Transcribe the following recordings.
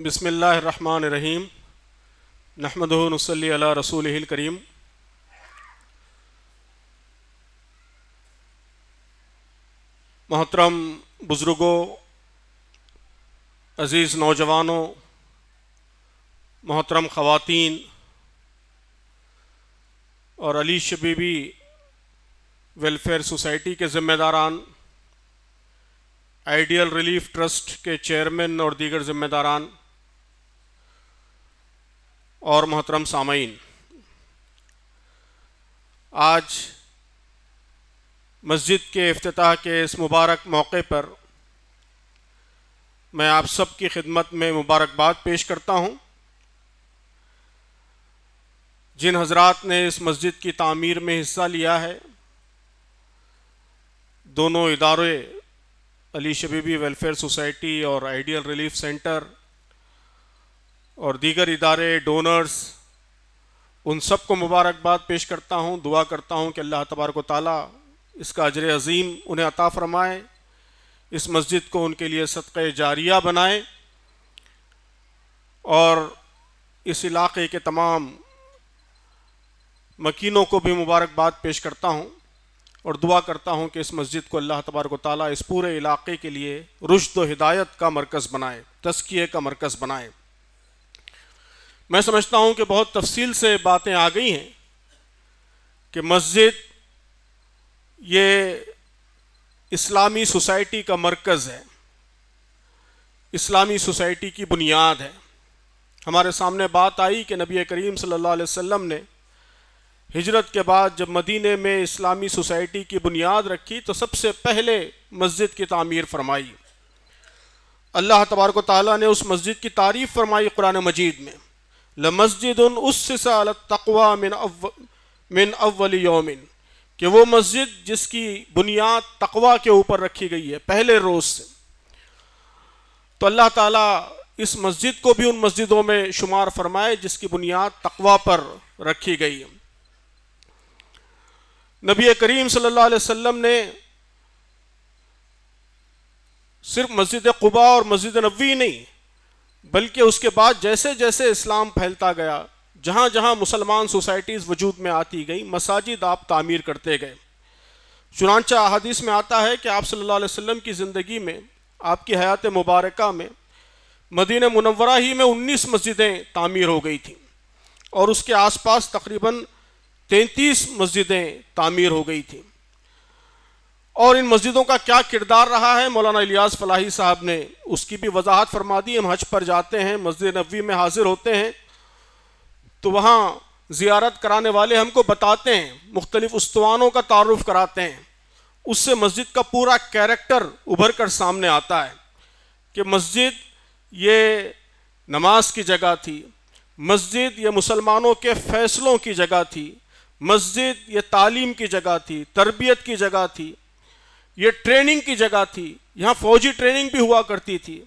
रहीम नहमदनसली रसूल करीम मोहतरम बुज़ुर्गों अज़ीज़ नौजवानों मोहतरम ख़वान और अली शबीबी वेलफेयर सोसाइटी के ज़िम्मेदारान आइडियल रिलीफ ट्रस्ट के चेयरमैन और दीगर ज़िम्मेदारान और मोहतरम सामीन आज मस्जिद के अफ्ताह के इस मुबारक मौके पर मैं आप सब की खिदमत में मुबारकबाद पेश करता हूँ जिन हजरात ने इस मस्जिद की तामीर में हिस्सा लिया है दोनों इदारे अली शबीबी वेलफेयर सोसाइटी और आइडियल रिलीफ सेंटर और दीगर इदारे डोनर्स उन सबको मुबारकबाद पेश करता हूँ दुआ करता हूँ कि अल्लाह तबारक ताली इसका अजर अज़ीम उन्हें अता फ़रमाए इस मस्जिद को उनके लिए सदक़ जारिया बनाए और इस इलाके के तमाम मकीनों को भी मुबारकबाद पेश करता हूँ और दुआ करता हूँ कि इस मस्जिद को अल्लाह तबारक ताली इस पूरे इलाके के लिए रुशद हिदायत का मरकज़ बनाए तस्किए का मरकज़ बनाए मैं समझता हूं कि बहुत तफसील से बातें आ गई हैं कि मस्जिद ये इस्लामी सोसाइटी का मरकज़ है इस्लामी सोसाइटी की बुनियाद है हमारे सामने बात आई कि नबी करीम सल्लल्लाहु अलैहि वसल्लम ने हिजरत के बाद जब मदीने में इस्लामी सोसाइटी की बुनियाद रखी तो सबसे पहले मस्जिद की तामीर फरमाई अल्लाह तबारक ताली ने उस मस्जिद की तारीफ़ फरमाई कुरान मजीद में लमस्जिद तकवा मिन अव मिन अव्वल योमिन कि वो मस्जिद जिसकी बुनियाद तकवा के ऊपर रखी गई है पहले रोज़ से तो अल्लाह ताला इस मस्जिद को भी उन मस्जिदों में शुमार फरमाए जिसकी बुनियाद तकवा पर रखी गई है नबी करीम सल्लल्लाहु अलैहि वसल्लम ने सिर्फ मस्जिद कुबा और मस्जिद नबी नहीं बल्कि उसके बाद जैसे जैसे इस्लाम फैलता गया जहाँ जहाँ मुसलमान सोसाइटीज़ वजूद में आती गई मसाजिद आप तामीर करते गए चुनानचा अदीस में आता है कि आप सल्लल्लाहु अलैहि वसल्लम की ज़िंदगी में आपकी हयात मुबारक में मदीन मुनवरा ही में 19 मस्जिदें तामीर हो गई थी और उसके आसपास तकरीबन 33 मस्जिदें तामीर हो गई थी और इन मस्जिदों का क्या किरदार रहा है मौलाना इलियास फलाही साहब ने उसकी भी वजाहत फरमा दी हम हज पर जाते हैं मस्जिद नबी में हाजिर होते हैं तो वहाँ ज़ियारत कराने वाले हमको बताते हैं मुख्तलिफ़ उस्तवानों का तारफ़ कराते हैं उससे मस्जिद का पूरा कैरेक्टर उभर कर सामने आता है कि मस्जिद ये नमाज की जगह थी मस्जिद ये मुसलमानों के फ़ैसलों की जगह थी मस्जिद ये तालीम की जगह थी तरबियत की जगह थी ये ट्रेनिंग की जगह थी यहाँ फौजी ट्रेनिंग भी हुआ करती थी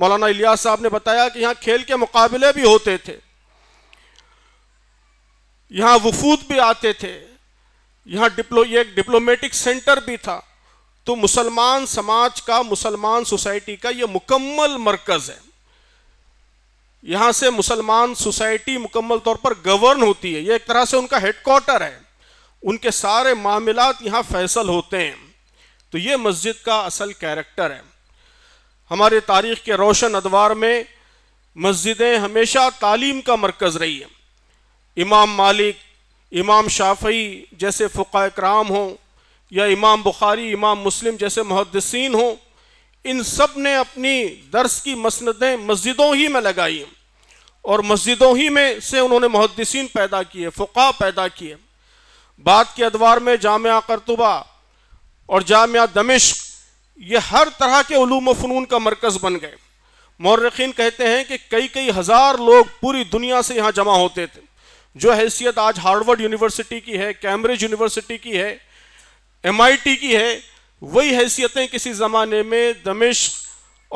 मौलाना इलियास साहब ने बताया कि यहाँ खेल के मुकाबले भी होते थे यहाँ वफूद भी आते थे यहाँ डिप्लो ये एक डिप्लोमेटिक सेंटर भी था तो मुसलमान समाज का मुसलमान सोसाइटी का ये मुकम्मल मरकज़ है यहाँ से मुसलमान सोसाइटी मुकम्मल तौर पर गवर्न होती है ये एक तरह से उनका हेडक्वार्टर है उनके सारे मामला यहाँ फैसल होते हैं तो ये मस्जिद का असल कैरेक्टर है हमारे तारीख़ के रोशन अदवार में मस्जिदें हमेशा तालीम का मरकज़ रही है इमाम मालिक इमाम शाफी जैसे फ़ुका कराम हों या इमाम बुखारी इमाम मुस्लिम जैसे मुहदसिन हों इन सब ने अपनी दर्स की मसंदें मस्जिदों ही में लगाई और मस्जिदों ही में से उन्होंने मुहदसिन पैदा किए फ़ुका पैदा किए बाद के अदवार में जाम करतुबा और जामिया दमिश्क ये हर तरह के ूम फ़नून का मरकज़ बन गए मौरखीन कहते हैं कि कई कई हज़ार लोग पूरी दुनिया से यहाँ जमा होते थे जो हैसियत आज हार्वर्ड यूनिवर्सिटी की है कैम्ब्रिज यूनिवर्सिटी की है टी की है वही हैसियतें किसी ज़माने में दमिश्क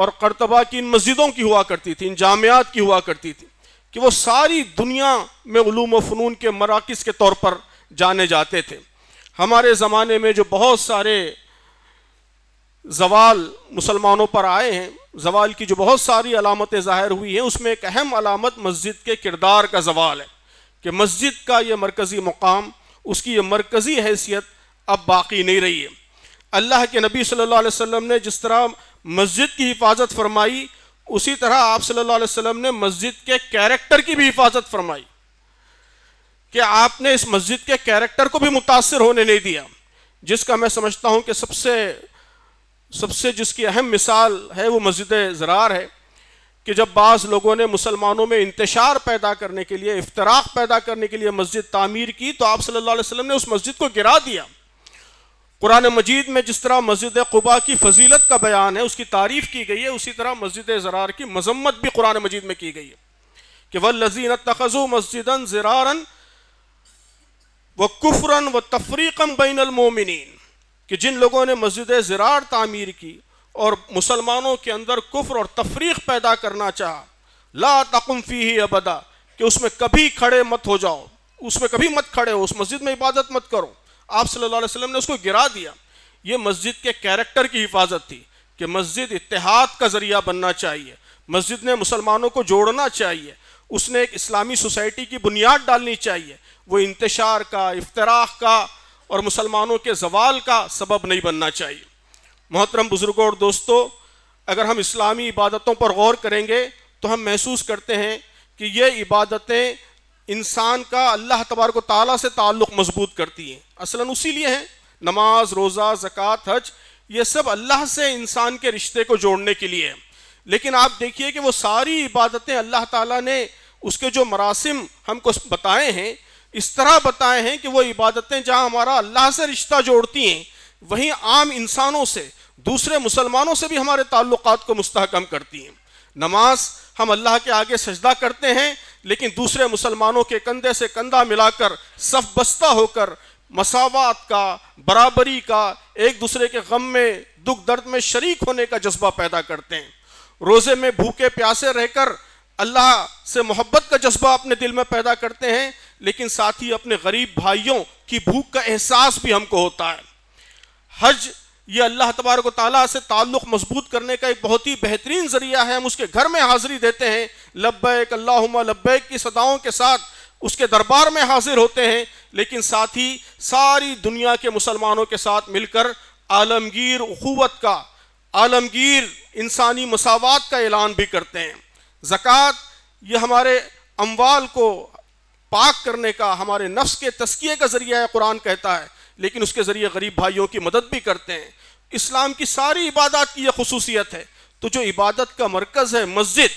और करतबा की इन मस्जिदों की हुआ करती थी इन जामियात की हुआ करती थी कि वो सारी दुनिया में ूम फ़नून के मराकज़ के तौर पर जाने जाते थे हमारे ज़माने में जो बहुत सारे जवाल मुसलमानों पर आए हैं जवाल की जो बहुत सारी अलामतें ज़ाहिर हुई हैं उसमें एक अहम अलामत मस्जिद के किरदार का जवाल है कि मस्जिद का ये मरकज़ी मुकाम उसकी ये मरकज़ी हैसियत अब बाकी नहीं रही है अल्लाह के नबी सल्लल्लाहु अलैहि वसल्लम ने जिस तरह मस्जिद की हिफाजत फरमाई उसी तरह आप सल्लल्लाहु अलैहि वसल्लम ने मस्जिद के कैरेक्टर की भी हिफाजत फरमाई कि आपने इस मस्जिद के कैरेक्टर को भी मुतासर होने नहीं दिया जिसका मैं समझता हूँ कि सबसे सबसे जिसकी अहम मिसाल है वो मस्जिद ज़रार है कि जब बाज़ लोगों ने मुसलमानों में इंतशार पैदा करने के लिए इफ्तराक पैदा करने के लिए मस्जिद तामीर की तो आप सल्लल्लाहु अलैहि वसल्लम ने उस मस्जिद को गिरा दिया कुरान मजीद में जिस तरह मस्जिद कुबा की फजीलत का बयान है उसकी तारीफ़ की गई है उसी तरह मस्जिद ज़रार की मजम्मत भी कुरान मजीद में की गई है कि वल लजीन तखज़ु मस्जिद ज़रारन व कुफरन व तफरीकम अलमोमिन कि जिन लोगों ने मस्जिद ज़रार तामीर की और मुसलमानों के अंदर कुफर और तफरीक पैदा करना चाहा ला तकुमफी ही अबदा कि उसमें कभी खड़े मत हो जाओ उसमें कभी मत खड़े हो उस मस्जिद में इबादत मत करो आप सल्लल्लाहु अलैहि वसल्लम ने उसको गिरा दिया ये मस्जिद के कैरेक्टर की हिफाजत थी कि मस्जिद इतिहाद का ज़रिया बनना चाहिए मस्जिद ने मुसलमानों को जोड़ना चाहिए उसने एक इस्लामी सोसाइटी की बुनियाद डालनी चाहिए वो इंतशार का इफ्तराख का और मुसलमानों के जवाल का सबब नहीं बनना चाहिए मोहतरम बुज़ुर्गों और दोस्तों अगर हम इस्लामी इबादतों पर गौर करेंगे तो हम महसूस करते हैं कि ये इबादतें इंसान का अल्लाह तबारक ताली से ताल्लुक़ मजबूत करती हैं असला उसी लिए हैं नमाज रोज़ा ज़क़ात हज ये सब अल्लाह से इंसान के रिश्ते को जोड़ने के लिए है लेकिन आप देखिए कि वो सारी इबादतें अल्लाह ताला ने उसके जो मरासिम हमको बताए हैं इस तरह बताए हैं कि वो इबादतें जहाँ हमारा अल्लाह से रिश्ता जोड़ती हैं वहीं आम इंसानों से दूसरे मुसलमानों से भी हमारे ताल्लुक को मुस्तकम करती हैं नमाज हम अल्लाह के आगे सजदा करते हैं लेकिन दूसरे मुसलमानों के कंधे से कंधा मिलाकर सफ बस्ता होकर मसावत का बराबरी का एक दूसरे के गम में दुख दर्द में शरीक होने का जज्बा पैदा करते हैं रोज़े में भूखे प्यासे रहकर अल्लाह से मोहब्बत का जज्बा अपने दिल में पैदा करते हैं लेकिन साथ ही अपने गरीब भाइयों की भूख का एहसास भी हमको होता है हज ये अल्लाह तबारक ताली से ताल्लुक़ मजबूत करने का एक बहुत ही बेहतरीन ज़रिया है हम उसके घर में हाज़िरी देते हैं लब्बैक अल्लाहुम्मा लब्बैक की सदाओं के साथ उसके दरबार में हाजिर होते हैं लेकिन साथ ही सारी दुनिया के मुसलमानों के साथ मिलकर आलमगीर अखुवत का आलमगीर इंसानी मसावत का ऐलान भी करते हैं ज़क़़त ये हमारे अमवाल को पाक करने का हमारे नफ्स के तस्किए का ज़रिया है कुरान कहता है लेकिन उसके ज़रिए गरीब भाइयों की मदद भी करते हैं इस्लाम की सारी इबादत की यह खसूसियत है तो जो इबादत का मरकज़ है मस्जिद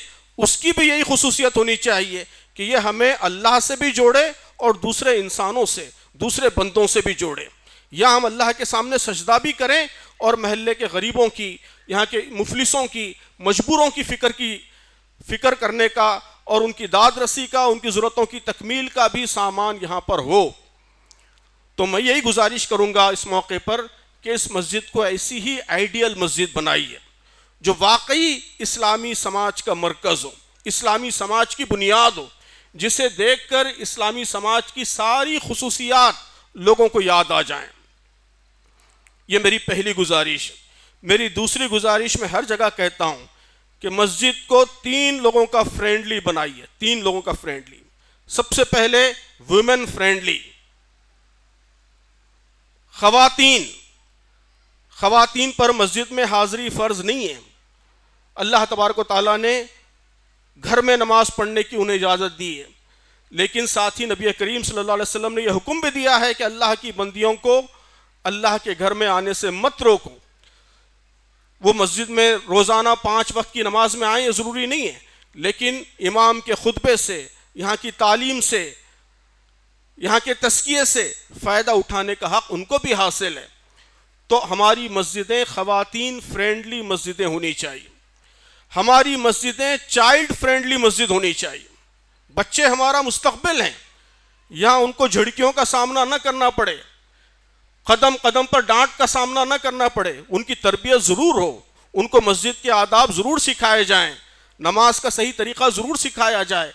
उसकी भी यही खसूसियत होनी चाहिए कि यह हमें अल्लाह से भी जोड़े और दूसरे इंसानों से दूसरे बंदों से भी जोड़े या हम अल्लाह के सामने सजदा भी करें और महल्ले के गरीबों की यहाँ के मुफलिसों की मजबूरों की फ़िक्र की फिक्र करने का और उनकी दाद रसी का उनकी ज़रूरतों की तकमील का भी सामान यहाँ पर हो तो मैं यही गुजारिश करूँगा इस मौके पर कि इस मस्जिद को ऐसी ही आइडियल मस्जिद बनाइए जो वाकई इस्लामी समाज का मरकज़ हो इस्लामी समाज की बुनियाद हो जिसे देख कर इस्लामी समाज की सारी खसूसियात लोगों को याद आ जाए ये मेरी पहली गुजारिश मेरी दूसरी गुजारिश मैं हर जगह कहता हूँ कि मस्जिद को तीन लोगों का फ्रेंडली बनाइए तीन लोगों का फ्रेंडली सबसे पहले वुमेन फ्रेंडली खवातीन खवातीन पर मस्जिद में हाजिरी फ़र्ज नहीं है अल्लाह तबारक ताली ने घर में नमाज पढ़ने की उन्हें इजाज़त दी है लेकिन साथ ही नबी करीम सल्लल्लाहु अलैहि वसल्लम ने यह हुक्म भी दिया है कि अल्लाह की बंदियों को अल्लाह के घर में आने से मत रोको वो मस्जिद में रोज़ाना पाँच वक्त की नमाज में आए ज़रूरी नहीं है लेकिन इमाम के खुतबे से यहाँ की तालीम से यहाँ के तस्किए से फ़ायदा उठाने का हक़ उनको भी हासिल है तो हमारी मस्जिदें ख़वातीन फ्रेंडली मस्जिदें होनी चाहिए हमारी मस्जिदें चाइल्ड फ्रेंडली मस्जिद होनी चाहिए बच्चे हमारा मुस्तबिल हैं यहाँ उनको झड़कियों का सामना न करना पड़े कदम कदम पर डांट का सामना न करना पड़े उनकी तरबियत ज़रूर हो उनको मस्जिद के आदाब ज़रूर सिखाए जाएं नमाज का सही तरीका ज़रूर सिखाया जाए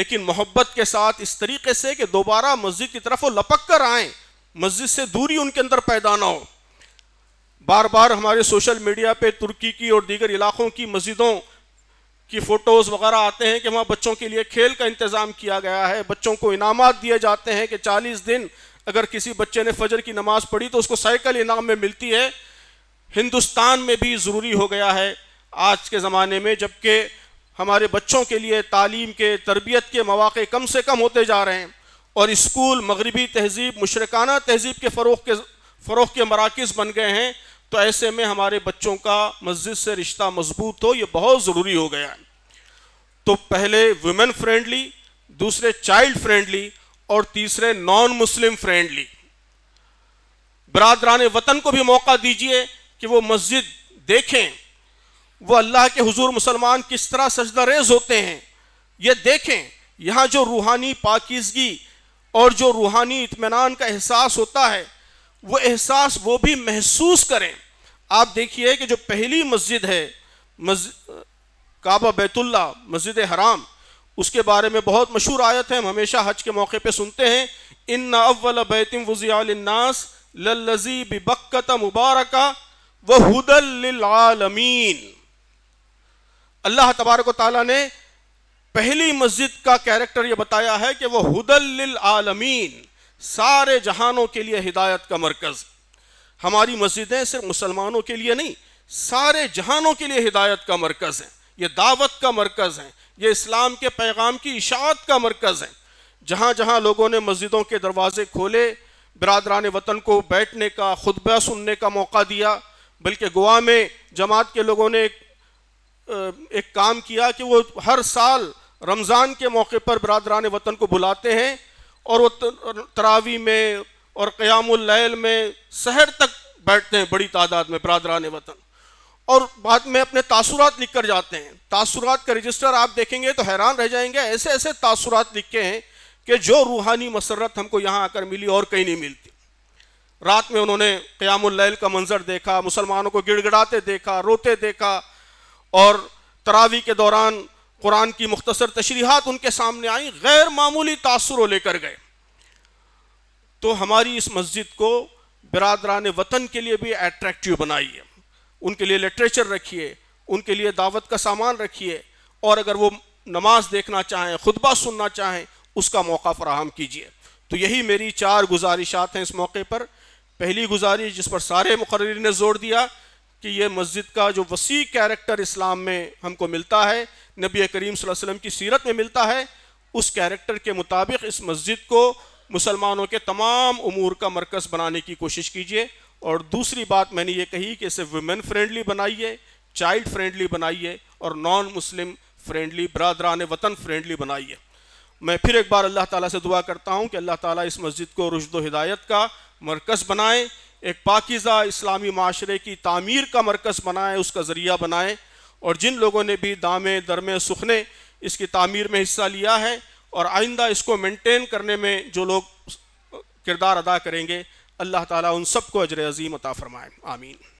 लेकिन मोहब्बत के साथ इस तरीके से कि दोबारा मस्जिद की तरफ वो लपक कर आएँ मस्जिद से दूरी उनके अंदर पैदा ना हो बार बार हमारे सोशल मीडिया पे तुर्की की और दीगर इलाक़ों की मस्जिदों की फोटोज़ वगैरह आते हैं कि वहाँ बच्चों के लिए खेल का इंतज़ाम किया गया है बच्चों को इनामत दिए जाते हैं कि चालीस दिन अगर किसी बच्चे ने फजर की नमाज़ पढ़ी तो उसको साइकिल इनाम में मिलती है हिंदुस्तान में भी ज़रूरी हो गया है आज के ज़माने में जबकि हमारे बच्चों के लिए तालीम के तरबियत के मौाक़े कम से कम होते जा रहे हैं और स्कूल मगरबी तहजीब मुशरकाना तहजीब के फ़रोग के फ़रोग के मराकज़ बन गए हैं तो ऐसे में हमारे बच्चों का मस्जिद से रिश्ता मजबूत हो ये बहुत ज़रूरी हो गया है तो पहले वुमेन फ्रेंडली दूसरे चाइल्ड फ्रेंडली और तीसरे नॉन मुस्लिम फ्रेंडली बरदरान वतन को भी मौका दीजिए कि वो मस्जिद देखें वो अल्लाह के हुजूर मुसलमान किस तरह सजदा रेज होते हैं ये देखें यहाँ जो रूहानी पाकिजगी और जो रूहानी इतमान का एहसास होता है वो एहसास वो भी महसूस करें आप देखिए कि जो पहली मस्जिद है मस्जिद काबा बैतुल्ला मस्जिद हराम उसके बारे में बहुत मशहूर आयत है हम हमेशा हज के मौके पे सुनते हैं इन अव्वल बैतम वज़ियालनास लजी बिबक्कत मुबारक व हदलमीन अल्लाह तबारक ताली ने पहली मस्जिद का कैरेक्टर यह बताया है कि वह हदलमीन आलमीन सारे जहानों के लिए हिदायत का मरकज़ हमारी मस्जिदें सिर्फ मुसलमानों के लिए नहीं सारे जहानों के लिए हिदायत का मरकज़ है ये दावत का मरकज़ है ये इस्लाम के पैगाम की इशात का मरकज़ है जहाँ जहाँ लोगों ने मस्जिदों के दरवाज़े खोले बरदरान वतन को बैठने का खुतबा सुनने का मौका दिया बल्कि गोवा में जमात के लोगों ने एक, एक काम किया कि वो हर साल रमज़ान के मौके पर बरदरान वतन को बुलाते हैं और वो तरावी में और क़यामल में शहर तक बैठते हैं बड़ी तादाद में बरदरान वतन और बाद में अपने तासुरात लिख कर जाते हैं तासुरात का रजिस्टर आप देखेंगे तो हैरान रह जाएंगे ऐसे ऐसे तासुरात लिखे हैं कि जो रूहानी मसरत हमको यहाँ आकर मिली और कहीं नहीं मिलती रात में उन्होंने क़यामल का मंजर देखा मुसलमानों को गिड़गड़ाते देखा रोते देखा और तरावी के दौरान कुरान की मुख्तसर तशरीहत उनके सामने आई गैर मामूली तासर लेकर गए तो हमारी इस मस्जिद को बरदरान वतन के लिए भी एट्रैक्टिव बनाइए उनके लिए लिटरेचर रखिए उनके लिए दावत का सामान रखिए और अगर वो नमाज देखना चाहें खुतबा सुनना चाहें उसका मौका फराहम कीजिए तो यही मेरी चार गुजारिशात हैं इस मौके पर पहली गुजारिश जिस पर सारे मुकर्रीन ने जोर दिया कि ये मस्जिद का जो वसी कैरेक्टर इस्लाम में हमको मिलता है नबी करीम वसल्लम की सीरत में मिलता है उस कैरेक्टर के मुताबिक इस मस्जिद को मुसलमानों के तमाम उमूर का मरकज़ बनाने की कोशिश कीजिए और दूसरी बात मैंने ये कही कि इसे वुमेन फ्रेंडली बनाइए चाइल्ड फ्रेंडली बनाइए और नॉन मुस्लिम फ्रेंडली बरदरान वतन फ्रेंडली बनाइए मैं फिर एक बार अल्लाह ताला से दुआ करता हूँ कि अल्लाह ताला इस मस्जिद को रुशद हिदायत का मरकज़ बनाएँ एक पाकिज़ा इस्लामी माशरे की तामीर का मरकज़ बनाएँ उसका ज़रिया बनाएँ और जिन लोगों ने भी दामे दरमे सुखने इसकी तामीर में हिस्सा लिया है और आइंदा इसको मेंटेन करने में जो लोग किरदार अदा करेंगे अल्लाह ताला उन सबको अजर अजीम अता फरमाए आमीन